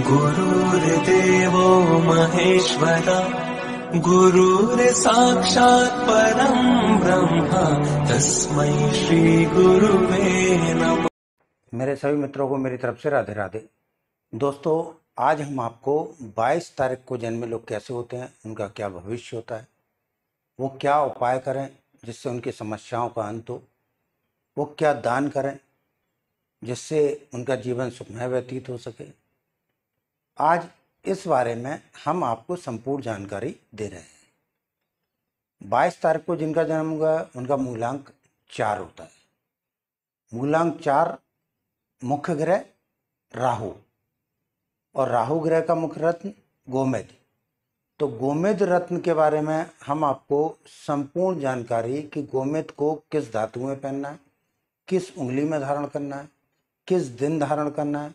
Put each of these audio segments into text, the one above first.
गुरुर्देवो महेश्वरा गुरुर्साक्षात् परं ब्रह्मा श्री गुरु मेरे सभी मित्रों को मेरी तरफ से राधे राधे दोस्तों आज हम आपको 22 तारीख को जन्मे लोग कैसे होते हैं उनका क्या भविष्य होता है वो क्या उपाय करें जिससे उनकी समस्याओं का अंत हो वो क्या दान करें जिससे उनका जीवन सुखमय व्यतीत हो सके आज इस बारे में हम आपको संपूर्ण जानकारी दे रहे हैं बाईस तारीख को जिनका जन्म हुआ उनका मूलांक चार होता है मूलांक चार मुख्य ग्रह राहु और राहु ग्रह का मुख्य रत्न गोमेद तो गोमेद रत्न के बारे में हम आपको संपूर्ण जानकारी कि गोमेद को किस धातु में पहनना है किस उंगली में धारण करना है किस दिन धारण करना है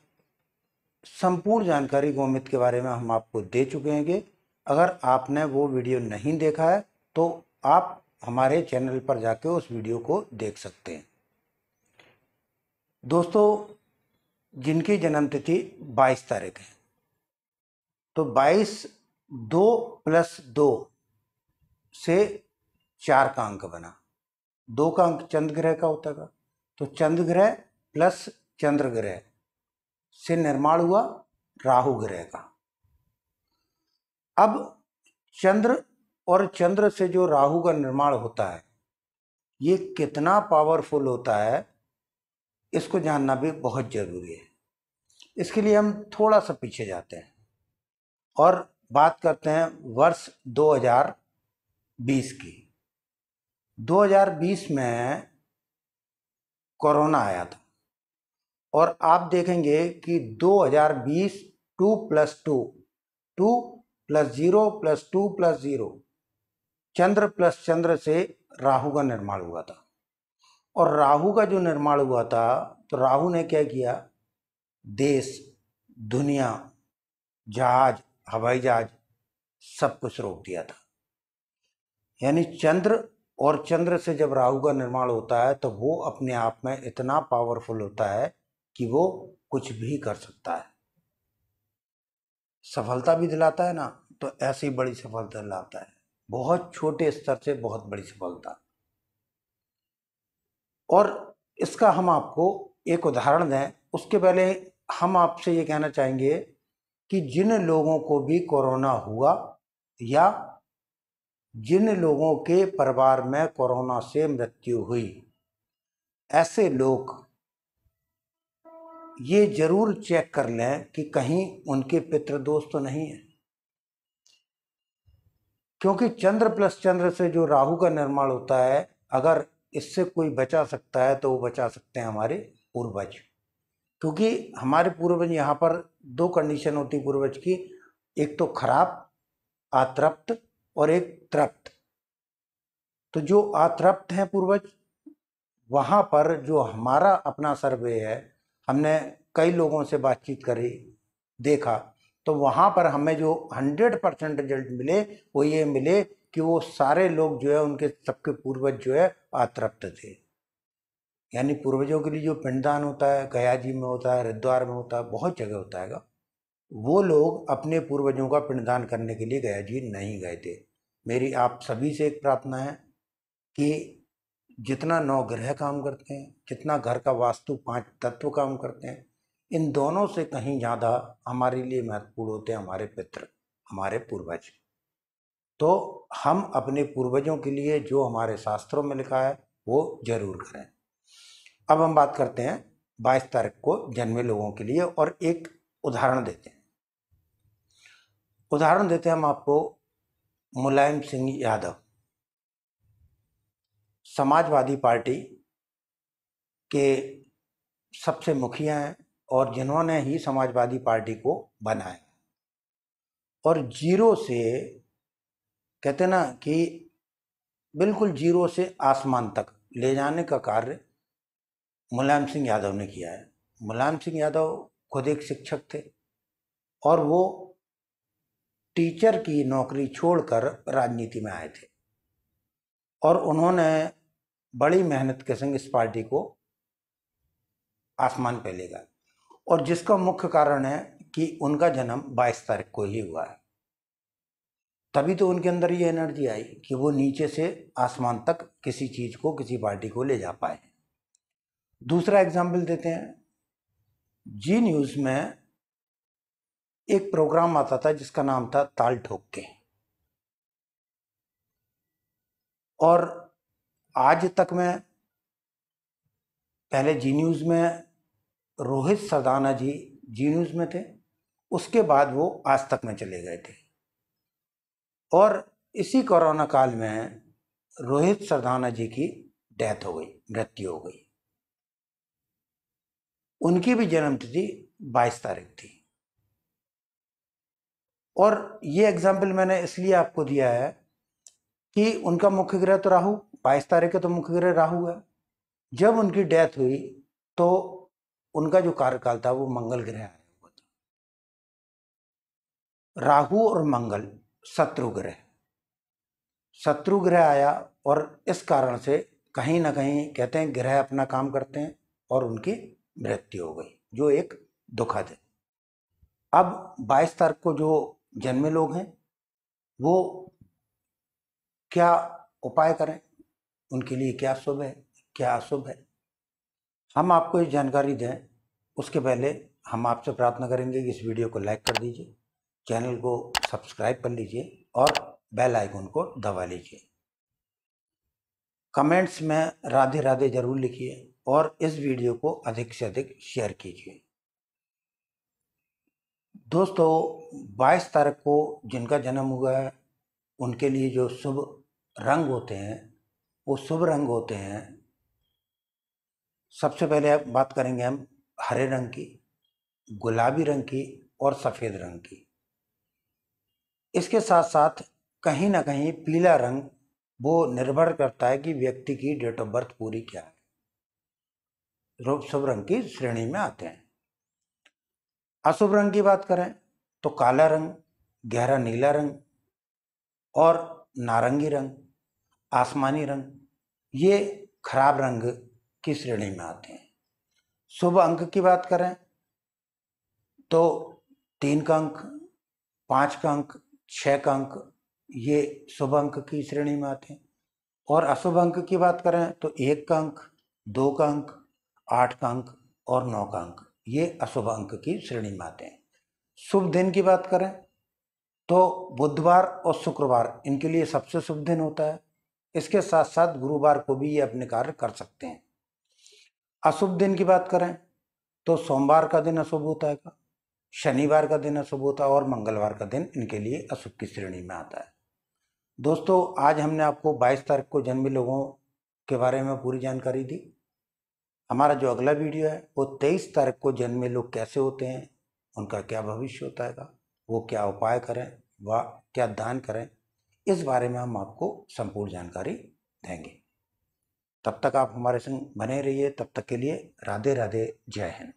संपूर्ण जानकारी गोमित के बारे में हम आपको दे चुके हैं अगर आपने वो वीडियो नहीं देखा है तो आप हमारे चैनल पर जाके उस वीडियो को देख सकते हैं दोस्तों जिनकी जन्म तिथि 22 तारीख है तो 22 दो प्लस दो से चार का अंक बना दो का अंक चंद्र ग्रह का होता था तो चंद्र ग्रह प्लस चंद्र ग्रह से निर्माण हुआ राहु ग्रह का अब चंद्र और चंद्र से जो राहु का निर्माण होता है ये कितना पावरफुल होता है इसको जानना भी बहुत ज़रूरी है इसके लिए हम थोड़ा सा पीछे जाते हैं और बात करते हैं वर्ष 2020 की 2020 में कोरोना आया था और आप देखेंगे कि 2020 two plus two two plus zero plus two plus zero Chandra plus Chandra से राहु का निर्माण हुआ था और राहु का जो निर्माण हुआ था तो राहु ने क्या किया देश दुनिया जहाज हवाई जहाज सब कुछ रोक दिया था यानी चंद्र और चंद्र से जब राहु का निर्माण होता है तो वो अपने आप में इतना पावरफुल होता है कि वो कुछ भी कर सकता है सफलता भी दिलाता है ना तो ऐसी बड़ी सफलता दिलाता है बहुत छोटे स्तर से बहुत बड़ी सफलता और इसका हम आपको एक उदाहरण दें उसके पहले हम आपसे ये कहना चाहेंगे कि जिन लोगों को भी कोरोना हुआ या जिन लोगों के परिवार में कोरोना से मृत्यु हुई ऐसे लोग ये ज़रूर चेक कर लें कि कहीं उनके पितृदोष तो नहीं है क्योंकि चंद्र प्लस चंद्र से जो राहु का निर्माण होता है अगर इससे कोई बचा सकता है तो वो बचा सकते हैं हमारे पूर्वज क्योंकि हमारे पूर्वज यहाँ पर दो कंडीशन होती पूर्वज की एक तो खराब आतृप्त और एक तृप्त तो जो आतृप्त हैं पूर्वज वहाँ पर जो हमारा अपना सर्वे है हमने कई लोगों से बातचीत करी देखा तो वहाँ पर हमें जो हंड्रेड परसेंट रिजल्ट मिले वो ये मिले कि वो सारे लोग जो है उनके सबके पूर्वज जो है आतृप्त थे यानी पूर्वजों के लिए जो पिंडदान होता है गया जी में होता है हरिद्वार में होता है बहुत जगह होता है वो लोग अपने पूर्वजों का पिंडदान करने के लिए गया जी नहीं गए थे मेरी आप सभी से एक प्रार्थना है कि जितना नौ ग्रह काम करते हैं जितना घर का वास्तु पांच तत्व काम करते हैं इन दोनों से कहीं ज़्यादा हमारे लिए महत्वपूर्ण होते हैं हमारे पितृ हमारे पूर्वज तो हम अपने पूर्वजों के लिए जो हमारे शास्त्रों में लिखा है वो जरूर करें अब हम बात करते हैं बाईस तारीख को जन्मे लोगों के लिए और एक उदाहरण देते हैं उदाहरण देते हैं हम आपको मुलायम सिंह यादव समाजवादी पार्टी के सबसे मुखिया हैं और जिन्होंने ही समाजवादी पार्टी को बनाया और जीरो से कहते ना कि बिल्कुल जीरो से आसमान तक ले जाने का कार्य मुलायम सिंह यादव ने किया है मुलायम सिंह यादव खुद एक शिक्षक थे और वो टीचर की नौकरी छोड़कर राजनीति में आए थे और उन्होंने बड़ी मेहनत के संग इस पार्टी को आसमान पे लेगा और जिसका मुख्य कारण है कि उनका जन्म 22 तारीख को ही हुआ है तभी तो उनके अंदर ये एनर्जी आई कि वो नीचे से आसमान तक किसी चीज़ को किसी पार्टी को ले जा पाए दूसरा एग्जाम्पल देते हैं जी न्यूज़ में एक प्रोग्राम आता था जिसका नाम था ताल ठोक के और आज तक मैं पहले जी न्यूज़ में रोहित सरदाना जी जी न्यूज़ में थे उसके बाद वो आज तक में चले गए थे और इसी कोरोना काल में रोहित सरदाना जी की डेथ हो गई मृत्यु हो गई उनकी भी जन्मतिथि 22 तारीख थी और ये एग्जाम्पल मैंने इसलिए आपको दिया है कि उनका मुख्य ग्रह तो राहु बाईस तारीख के तो मुख्य ग्रह राहु है जब उनकी डेथ हुई तो उनका जो कार्यकाल था वो मंगल ग्रह आया हुआ था राहु और मंगल शत्रु ग्रह शत्रु ग्रह आया और इस कारण से कहीं ना कहीं कहते हैं ग्रह अपना काम करते हैं और उनकी मृत्यु हो गई जो एक दुखद है अब 22 तारीख को जो जन्मे लोग हैं वो क्या उपाय करें उनके लिए क्या शुभ है क्या अशुभ है हम आपको ये जानकारी दें उसके पहले हम आपसे प्रार्थना करेंगे कि इस वीडियो को लाइक कर दीजिए चैनल को सब्सक्राइब कर लीजिए और बेल आइकन को दबा लीजिए कमेंट्स में राधे राधे जरूर लिखिए और इस वीडियो को अधिक से अधिक शेयर कीजिए दोस्तों 22 तारीख को जिनका जन्म हुआ है उनके लिए जो शुभ रंग होते हैं वो शुभ रंग होते हैं सबसे पहले बात करेंगे हम हरे रंग की गुलाबी रंग की और सफ़ेद रंग की इसके साथ साथ कहीं ना कहीं पीला रंग वो निर्भर करता है कि व्यक्ति की डेट ऑफ बर्थ पूरी क्या है रूप शुभ रंग की श्रेणी में आते हैं अशुभ रंग की बात करें तो काला रंग गहरा नीला रंग और नारंगी रंग आसमानी रंग ये खराब रंग की श्रेणी में आते हैं शुभ अंक की बात करें तो तीन का अंक पाँच का अंक छः का अंक ये शुभ अंक की श्रेणी में आते हैं और अशुभ अंक की बात करें तो एक का अंक दो का अंक आठ का अंक और नौ का अंक ये अशुभ अंक की श्रेणी में आते हैं शुभ दिन की बात करें तो बुधवार और शुक्रवार इनके लिए सबसे शुभ दिन होता है इसके साथ साथ गुरुवार को भी ये अपने कार्य कर सकते हैं अशुभ दिन की बात करें तो सोमवार का दिन अशुभ होता है शनिवार का दिन अशुभ होता है और मंगलवार का दिन इनके लिए अशुभ की श्रेणी में आता है दोस्तों आज हमने आपको 22 तारीख को जन्मे लोगों के बारे में पूरी जानकारी दी हमारा जो अगला वीडियो है वो 23 तारीख को जन्मे लोग कैसे होते हैं उनका क्या भविष्य होता है वो क्या उपाय करें व क्या दान करें इस बारे में हम आपको संपूर्ण जानकारी देंगे तब तक आप हमारे संग बने रहिए तब तक के लिए राधे राधे जय हिंद